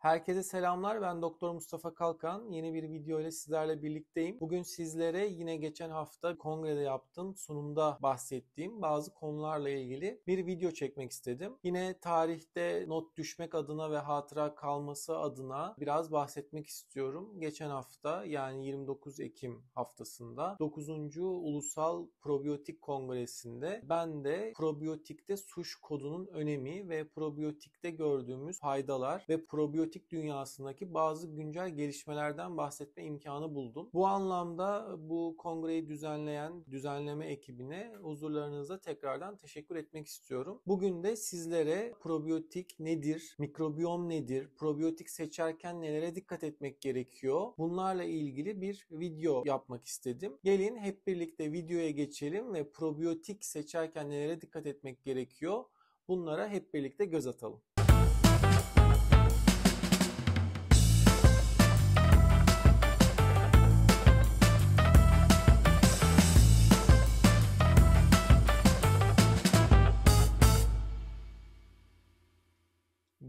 Herkese selamlar. Ben Doktor Mustafa Kalkan. Yeni bir video ile sizlerle birlikteyim. Bugün sizlere yine geçen hafta kongrede yaptığım sunumda bahsettiğim bazı konularla ilgili bir video çekmek istedim. Yine tarihte not düşmek adına ve hatıra kalması adına biraz bahsetmek istiyorum. Geçen hafta yani 29 Ekim haftasında 9. Ulusal Probiyotik Kongresi'nde ben de probiyotikte suç kodunun önemi ve probiyotikte gördüğümüz faydalar ve probiyotik politik dünyasındaki bazı güncel gelişmelerden bahsetme imkanı buldum. Bu anlamda e, bu kongreyi düzenleyen düzenleme ekibine huzurlarınızda tekrardan teşekkür etmek istiyorum. Bugün de sizlere probiyotik nedir, mikrobiyom nedir, probiyotik seçerken nelere dikkat etmek gerekiyor bunlarla ilgili bir video yapmak istedim. Gelin hep birlikte videoya geçelim ve probiyotik seçerken nelere dikkat etmek gerekiyor bunlara hep birlikte göz atalım.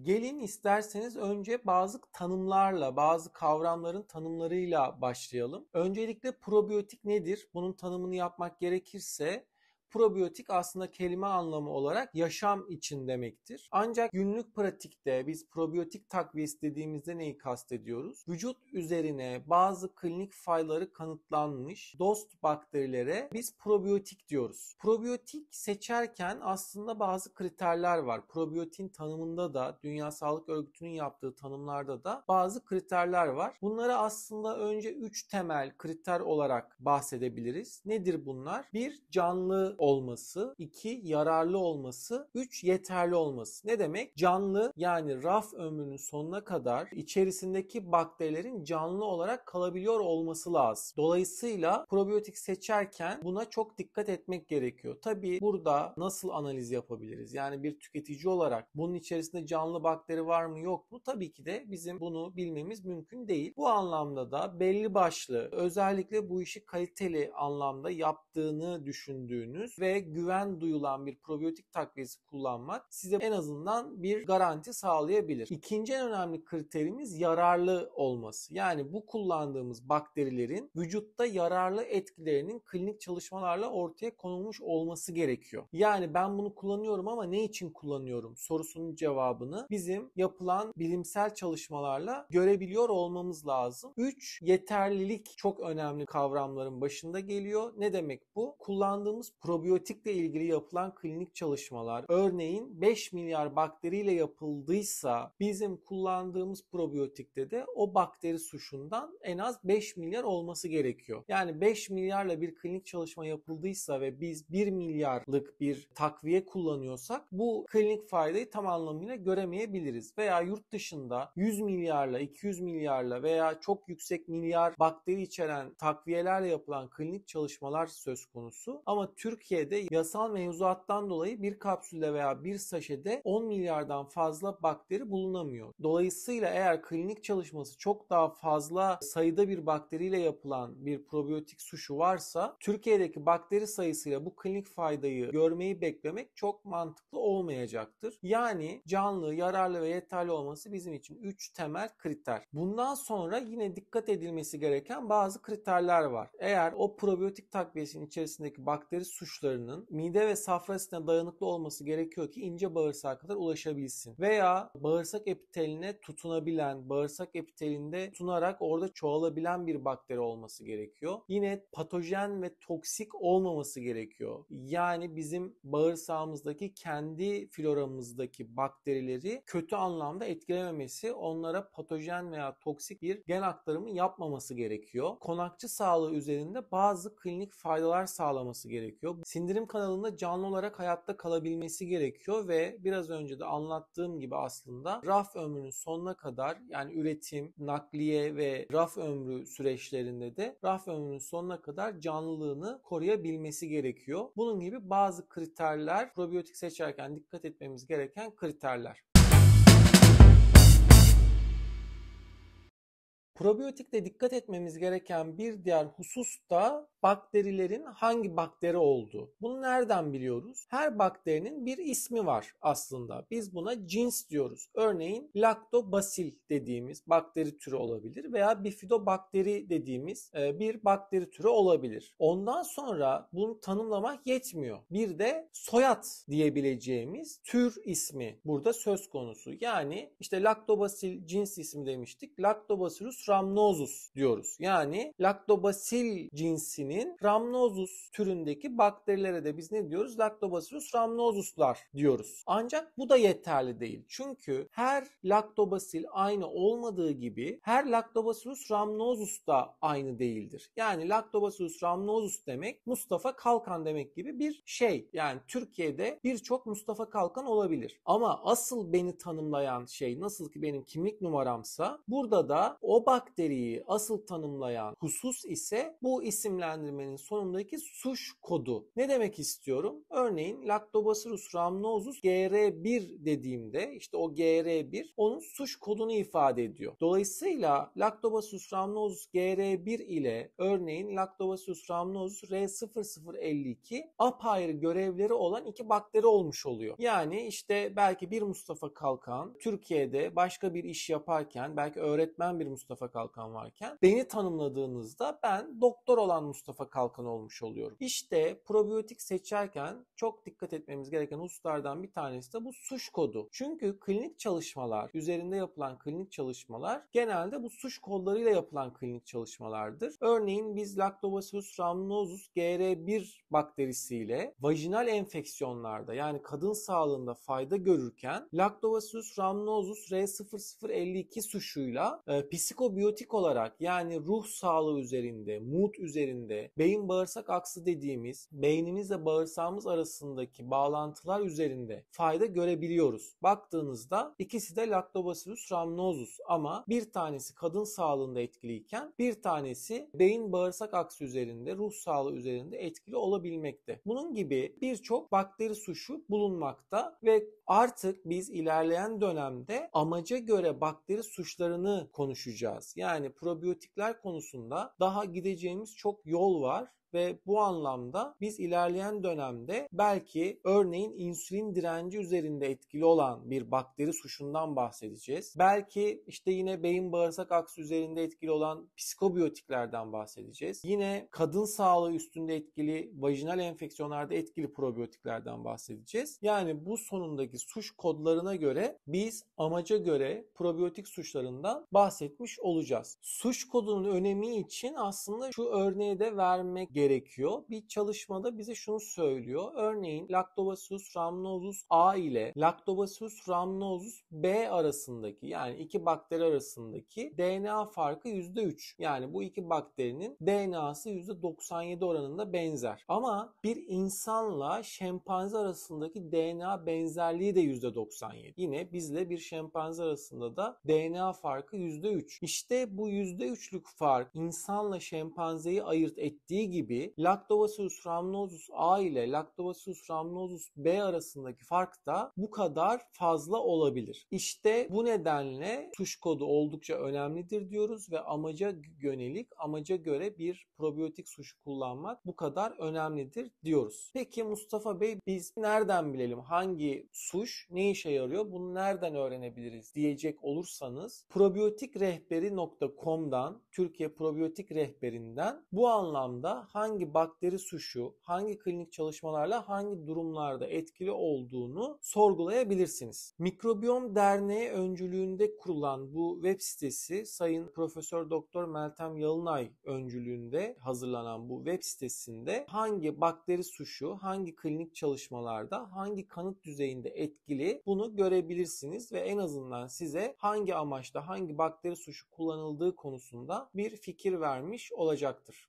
Gelin isterseniz önce bazı tanımlarla, bazı kavramların tanımlarıyla başlayalım. Öncelikle probiyotik nedir? Bunun tanımını yapmak gerekirse Probiyotik aslında kelime anlamı olarak yaşam için demektir. Ancak günlük pratikte biz probiyotik takviyesi dediğimizde neyi kastediyoruz? Vücut üzerine bazı klinik fayları kanıtlanmış dost bakterilere biz probiyotik diyoruz. Probiyotik seçerken aslında bazı kriterler var. Probiyotin tanımında da Dünya Sağlık Örgütü'nün yaptığı tanımlarda da bazı kriterler var. Bunları aslında önce 3 temel kriter olarak bahsedebiliriz. Nedir bunlar? Bir canlı olması, 2 yararlı olması, 3 yeterli olması. Ne demek? Canlı yani raf ömrünün sonuna kadar içerisindeki bakterilerin canlı olarak kalabiliyor olması lazım. Dolayısıyla probiyotik seçerken buna çok dikkat etmek gerekiyor. Tabii burada nasıl analiz yapabiliriz? Yani bir tüketici olarak bunun içerisinde canlı bakteri var mı yok mu? Tabii ki de bizim bunu bilmemiz mümkün değil. Bu anlamda da belli başlı özellikle bu işi kaliteli anlamda yaptığını düşündüğünüz güvenilir ve güven duyulan bir probiyotik takviyesi kullanmak size en azından bir garanti sağlayabilir. İkinci en önemli kriterimiz yararlı olması. Yani bu kullandığımız bakterilerin vücutta yararlı etkilerinin klinik çalışmalarla ortaya konulmuş olması gerekiyor. Yani ben bunu kullanıyorum ama ne için kullanıyorum sorusunun cevabını bizim yapılan bilimsel çalışmalarla görebiliyor olmamız lazım. 3. Yeterlilik çok önemli kavramların başında geliyor. Ne demek bu? Kullandığımız probiyotik probiyotikle ilgili yapılan klinik çalışmalar örneğin 5 milyar bakteriyle yapıldıysa bizim kullandığımız probiyotikte de o bakteri suçundan en az 5 milyar olması gerekiyor. Yani 5 milyarla bir klinik çalışma yapıldıysa ve biz 1 milyarlık bir takviye kullanıyorsak bu klinik faydayı tam anlamıyla göremeyebiliriz. Veya yurt dışında 100 milyarla, 200 milyarla veya çok yüksek milyar bakteri içeren takviyelerle yapılan klinik çalışmalar söz konusu. Ama Türkiye Türkiye'de yasal mevzuattan dolayı bir kapsülde veya bir saşede 10 milyardan fazla bakteri bulunamıyor. Dolayısıyla eğer klinik çalışması çok daha fazla sayıda bir bakteriyle yapılan bir probiyotik suçu varsa Türkiye'deki bakteri sayısıyla bu klinik faydayı görmeyi beklemek çok mantıklı olmayacaktır. Yani canlı, yararlı ve yeterli olması bizim için 3 temel kriter. Bundan sonra yine dikkat edilmesi gereken bazı kriterler var. Eğer o probiyotik takviyesinin içerisindeki bakteri suçlu uçlarının mide ve safra asitine dayanıklı olması gerekiyor ki ince bağırsağa kadar ulaşabilsin. Veya bağırsak epiteline tutunabilen, bağırsak epitelinde tutunarak orada çoğalabilen bir bakteri olması gerekiyor. Yine patojen ve toksik olmaması gerekiyor. Yani bizim bağırsağımızdaki kendi floramızdaki bakterileri kötü anlamda etkilememesi, onlara patojen veya toksik bir gen aktarımı yapmaması gerekiyor. Konakçı sağlığı üzerinde bazı klinik faydalar sağlaması gerekiyor. Sindirim kanalında canlı olarak hayatta kalabilmesi gerekiyor ve biraz önce de anlattığım gibi aslında raf ömrünün sonuna kadar yani üretim, nakliye ve raf ömrü süreçlerinde de raf ömrünün sonuna kadar canlılığını koruyabilmesi gerekiyor. Bunun gibi bazı kriterler probiyotik seçerken dikkat etmemiz gereken kriterler. Probiyotikte dikkat etmemiz gereken bir diğer husus da bakterilerin hangi bakteri olduğu. Bunu nereden biliyoruz? Her bakterinin bir ismi var aslında. Biz buna cins diyoruz. Örneğin laktobasil dediğimiz bakteri türü olabilir veya bifidobakteri dediğimiz e, bir bakteri türü olabilir. Ondan sonra bunu tanımlamak yetmiyor. Bir de soyad diyebileceğimiz tür ismi burada söz konusu. Yani işte laktobasil cins ismi demiştik. Lactobacillus rhamnosus diyoruz. Yani laktobasil cinsini bakterinin Rhamnosus türündeki bakterilere de biz ne diyoruz? Lactobacillus rhamnosuslar diyoruz. Ancak bu da yeterli değil. Çünkü her laktobasil aynı olmadığı gibi her Lactobacillus rhamnosus da aynı değildir. Yani Lactobacillus rhamnosus demek Mustafa Kalkan demek gibi bir şey. Yani Türkiye'de birçok Mustafa Kalkan olabilir. Ama asıl beni tanımlayan şey nasıl ki benim kimlik numaramsa burada da o bakteriyi asıl tanımlayan husus ise bu isimlendirilmiş bilgilendirmenin sonundaki suç kodu. Ne demek istiyorum? Örneğin Lactobacillus rhamnosus GR1 dediğimde işte o GR1 onun suç kodunu ifade ediyor. Dolayısıyla Lactobacillus rhamnosus GR1 ile örneğin Lactobacillus rhamnosus R0052 apayrı görevleri olan iki bakteri olmuş oluyor. Yani işte belki bir Mustafa Kalkan Türkiye'de başka bir iş yaparken belki öğretmen bir Mustafa Kalkan varken beni tanımladığınızda ben doktor olan Mustafa Mustafa Kalkan olmuş oluyorum. İşte probiyotik seçerken çok dikkat etmemiz gereken hususlardan bir tanesi de bu suç kodu. Çünkü klinik çalışmalar, üzerinde yapılan klinik çalışmalar genelde bu suç kollarıyla yapılan klinik çalışmalardır. Örneğin biz Lactobacillus rhamnosus GR1 bakterisiyle vajinal enfeksiyonlarda yani kadın sağlığında fayda görürken Lactobacillus rhamnosus R0052 suçuyla e, psikobiyotik olarak yani ruh sağlığı üzerinde, mood üzerinde, üzere beyin bağırsak aksı dediğimiz beynimizle bağırsağımız arasındaki bağlantılar üzerinde fayda görebiliyoruz. Baktığınızda ikisi de Lactobacillus rhamnosus ama bir tanesi kadın sağlığında etkiliyken bir tanesi beyin bağırsak aksı üzerinde ruh sağlığı üzerinde etkili olabilmekte. Bunun gibi birçok bakteri suçu bulunmakta ve artık biz ilerleyen dönemde amaca göre bakteri suçlarını konuşacağız. Yani probiyotikler konusunda daha gideceğimiz çok yol yol var ve bu anlamda biz ilerleyen dönemde belki örneğin insülin direnci üzerinde etkili olan bir bakteri suçundan bahsedeceğiz. Belki işte yine beyin bağırsak aksı üzerinde etkili olan psikobiyotiklerden bahsedeceğiz. Yine kadın sağlığı üstünde etkili vajinal enfeksiyonlarda etkili probiyotiklerden bahsedeceğiz. Yani bu sonundaki suç kodlarına göre biz amaca göre probiyotik suçlarından bahsetmiş olacağız. Suç kodunun önemi için aslında şu örneği de vermek gerekiyor. Bir çalışmada bize şunu söylüyor. Örneğin Lactobacillus rhamnosus A ile Lactobacillus rhamnosus B arasındaki yani iki bakteri arasındaki DNA farkı %3. Yani bu iki bakterinin DNA'sı %97 oranında benzer. Ama bir insanla şempanze arasındaki DNA benzerliği de %97. Yine bizle bir şempanze arasında da DNA farkı %3. İşte bu %3'lük fark insanla şempanzeyi ayırt ettiği gibi gibi Lactobacillus rhamnosus A ile Lactobacillus rhamnosus B arasındaki fark da bu kadar fazla olabilir. İşte bu nedenle tuş kodu oldukça önemlidir diyoruz ve amaca yönelik, amaca göre bir probiyotik suş kullanmak bu kadar önemlidir diyoruz. Peki Mustafa Bey biz nereden bilelim hangi suş ne işe yarıyor bunu nereden öğrenebiliriz diyecek olursanız probiyotikrehberi.com'dan Türkiye Probiyotik Rehberinden bu anlamda hangi hangi bakteri suçu, hangi klinik çalışmalarla hangi durumlarda etkili olduğunu sorgulayabilirsiniz. Mikrobiyom Derneği öncülüğünde kurulan bu web sitesi Sayın Profesör Doktor Meltem Yalınay öncülüğünde hazırlanan bu web sitesinde hangi bakteri suçu, hangi klinik çalışmalarda, hangi kanıt düzeyinde etkili bunu görebilirsiniz ve en azından size hangi amaçla hangi bakteri suçu kullanıldığı konusunda bir fikir vermiş olacaktır.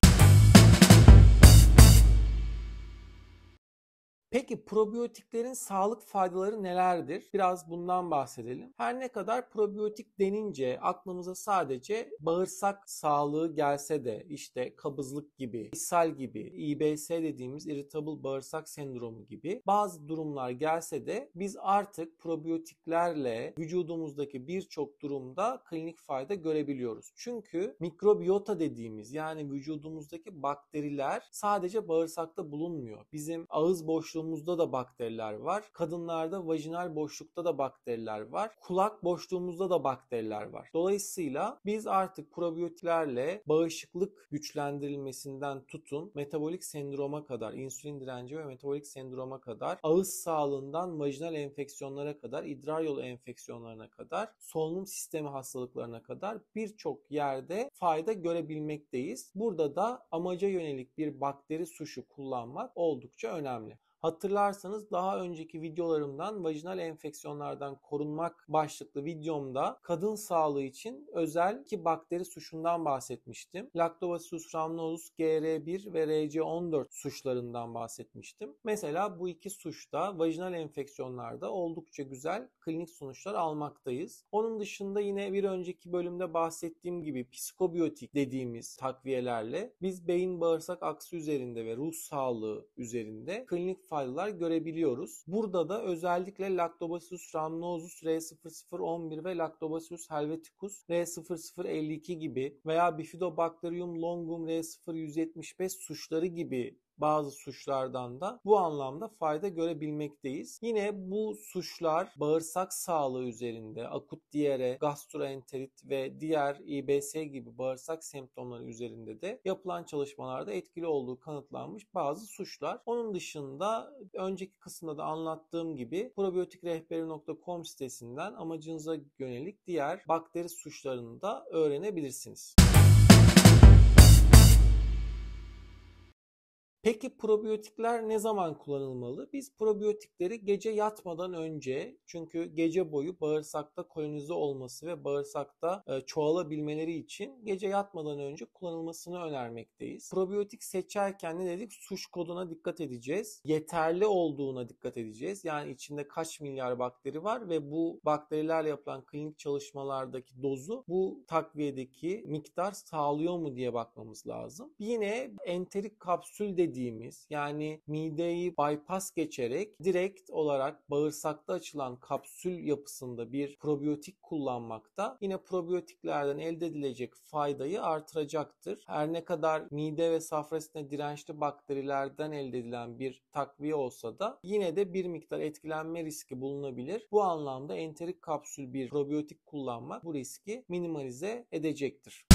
Peki probiyotiklerin sağlık faydaları nelerdir? Biraz bundan bahsedelim. Her ne kadar probiyotik denince aklımıza sadece bağırsak sağlığı gelse de işte kabızlık gibi, ishal gibi, IBS dediğimiz irritable bağırsak sendromu gibi bazı durumlar gelse de biz artık probiyotiklerle vücudumuzdaki birçok durumda klinik fayda görebiliyoruz. Çünkü mikrobiyota dediğimiz yani vücudumuzdaki bakteriler sadece bağırsakta bulunmuyor. Bizim ağız boşluğu boşluğumuzda da bakteriler var. Kadınlarda vajinal boşlukta da bakteriler var. Kulak boşluğumuzda da bakteriler var. Dolayısıyla biz artık probiyotiklerle bağışıklık güçlendirilmesinden tutun metabolik sendroma kadar, insülin direnci ve metabolik sendroma kadar, ağız sağlığından vajinal enfeksiyonlara kadar, idrar yolu enfeksiyonlarına kadar, solunum sistemi hastalıklarına kadar birçok yerde fayda görebilmekteyiz. Burada da amaca yönelik bir bakteri suşu kullanmak oldukça önemli. Hatırlarsanız daha önceki videolarımdan vajinal enfeksiyonlardan korunmak başlıklı videomda kadın sağlığı için özel ki bakteri suçundan bahsetmiştim. Lactobacillus rhamnosus GR1 ve RC14 suçlarından bahsetmiştim. Mesela bu iki suçta vajinal enfeksiyonlarda oldukça güzel klinik sonuçlar almaktayız. Onun dışında yine bir önceki bölümde bahsettiğim gibi psikobiyotik dediğimiz takviyelerle biz beyin bağırsak aksı üzerinde ve ruh sağlığı üzerinde klinik failler görebiliyoruz. Burada da özellikle Lactobacillus rhamnosus R0011 ve Lactobacillus helveticus R0052 gibi veya Bifidobacterium longum R0175 suçları gibi bazı suçlardan da bu anlamda fayda görebilmekteyiz. Yine bu suçlar bağırsak sağlığı üzerinde akut diyare, gastroenterit ve diğer IBS gibi bağırsak semptomları üzerinde de yapılan çalışmalarda etkili olduğu kanıtlanmış bazı suçlar. Onun dışında önceki kısımda da anlattığım gibi probiyotikrehberi.com sitesinden amacınıza yönelik diğer bakteri suçlarını da öğrenebilirsiniz. Peki probiyotikler ne zaman kullanılmalı? Biz probiyotikleri gece yatmadan önce çünkü gece boyu bağırsakta kolonize olması ve bağırsakta e, çoğalabilmeleri için gece yatmadan önce kullanılmasını önermekteyiz. Probiyotik seçerken ne dedik? suç koduna dikkat edeceğiz. Yeterli olduğuna dikkat edeceğiz. Yani içinde kaç milyar bakteri var ve bu bakterilerle yapılan klinik çalışmalardaki dozu bu takviyedeki miktar sağlıyor mu diye bakmamız lazım. Yine enterik kapsül dedi dediğimiz yani mideyi bypass geçerek direkt olarak bağırsakta açılan kapsül yapısında bir probiyotik kullanmak da yine probiyotiklerden elde edilecek faydayı artıracaktır. Her ne kadar mide ve safrasına dirençli bakterilerden elde edilen bir takviye olsa da yine de bir miktar etkilenme riski bulunabilir. Bu anlamda enterik kapsül bir probiyotik kullanmak bu riski minimalize edecektir.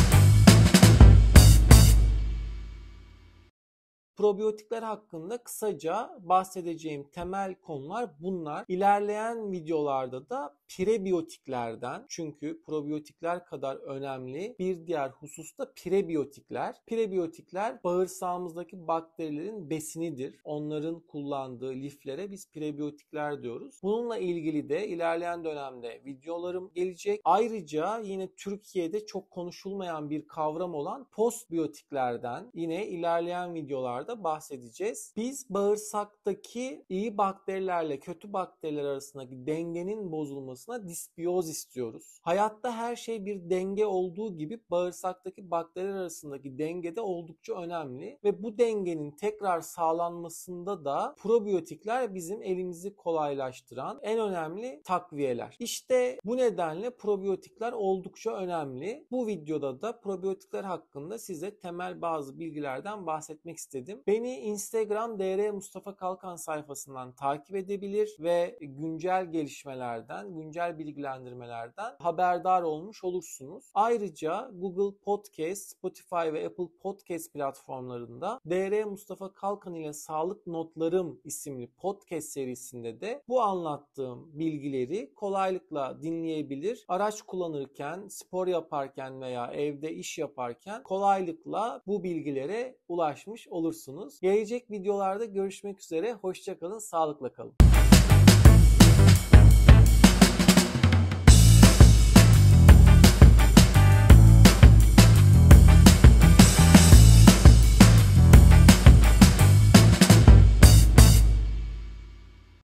Probiyotikler hakkında kısaca bahsedeceğim temel konular bunlar. İlerleyen videolarda da prebiyotiklerden çünkü probiyotikler kadar önemli bir diğer husus da prebiyotikler. Prebiyotikler bağırsağımızdaki bakterilerin besinidir. Onların kullandığı liflere biz prebiyotikler diyoruz. Bununla ilgili de ilerleyen dönemde videolarım gelecek. Ayrıca yine Türkiye'de çok konuşulmayan bir kavram olan postbiyotiklerden yine ilerleyen videolarda videolarda bahsedeceğiz. Biz bağırsaktaki iyi bakterilerle kötü bakteriler arasındaki dengenin bozulmasına disbiyoz istiyoruz. Hayatta her şey bir denge olduğu gibi bağırsaktaki bakteriler arasındaki denge de oldukça önemli ve bu dengenin tekrar sağlanmasında da probiyotikler bizim elimizi kolaylaştıran en önemli takviyeler. İşte bu nedenle probiyotikler oldukça önemli. Bu videoda da probiyotikler hakkında size temel bazı bilgilerden bahsetmek istedim diyelim. Beni Instagram DR Mustafa Kalkan sayfasından takip edebilir ve güncel gelişmelerden, güncel bilgilendirmelerden haberdar olmuş olursunuz. Ayrıca Google Podcast, Spotify ve Apple Podcast platformlarında DR Mustafa Kalkan ile Sağlık Notlarım isimli podcast serisinde de bu anlattığım bilgileri kolaylıkla dinleyebilir. Araç kullanırken, spor yaparken veya evde iş yaparken kolaylıkla bu bilgilere ulaşmış olursunuz olursunuz. Gelecek videolarda görüşmek üzere. Hoşçakalın, sağlıkla kalın.